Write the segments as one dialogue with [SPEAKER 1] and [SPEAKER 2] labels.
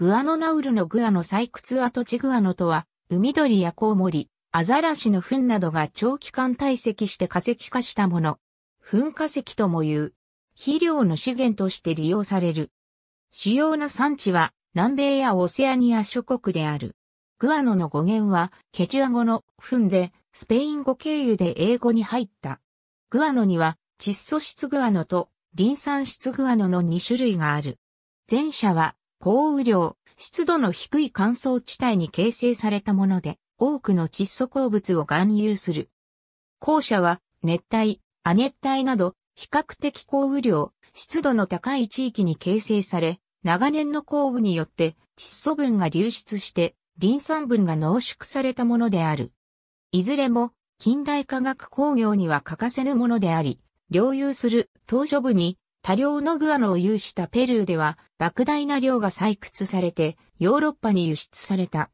[SPEAKER 1] グアノナウルのグアノ採掘跡地グアノとは、海鳥やコウモリ、アザラシの糞などが長期間堆積して化石化したもの。糞化石とも言う。肥料の資源として利用される。主要な産地は南米やオセアニア諸国である。グアノの語源はケチュア語の糞で、スペイン語経由で英語に入った。グアノには窒素質グアノとリン酸質グアノの2種類がある。前者は、降雨量、湿度の低い乾燥地帯に形成されたもので、多くの窒素鉱物を含有する。校舎は熱帯、亜熱帯など比較的降雨量、湿度の高い地域に形成され、長年の降雨によって窒素分が流出してリン酸分が濃縮されたものである。いずれも近代化学工業には欠かせぬものであり、領有する島嶼部に多量のグアノを有したペルーでは、莫大な量が採掘されて、ヨーロッパに輸出された。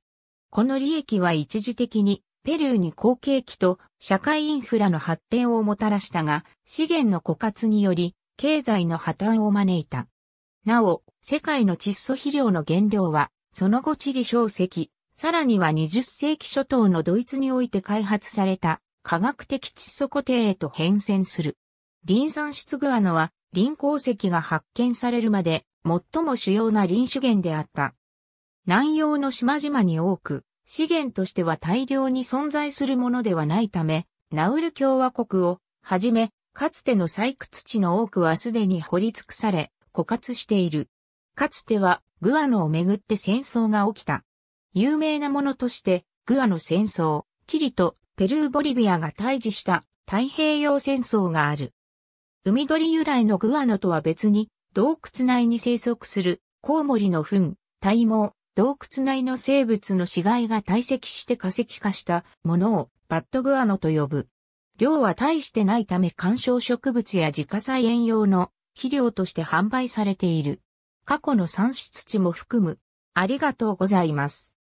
[SPEAKER 1] この利益は一時的に、ペルーに好景気と社会インフラの発展をもたらしたが、資源の枯渇により、経済の破綻を招いた。なお、世界の窒素肥料の原料は、その後チリ小石、さらには20世紀初頭のドイツにおいて開発された、科学的窒素固定へと変遷する。リン酸質グアノは、林鉱石が発見されるまで最も主要な林資源であった。南洋の島々に多く、資源としては大量に存在するものではないため、ナウル共和国をはじめ、かつての採掘地の多くはすでに掘り尽くされ、枯渇している。かつてはグアノをめぐって戦争が起きた。有名なものとして、グアノ戦争、チリとペルー・ボリビアが対峙した太平洋戦争がある。海鳥由来のグアノとは別に、洞窟内に生息するコウモリの糞、体毛、洞窟内の生物の死骸が堆積して化石化したものをバットグアノと呼ぶ。量は大してないため観賞植物や自家菜園用の肥料として販売されている。過去の産出地も含む。ありがとうございます。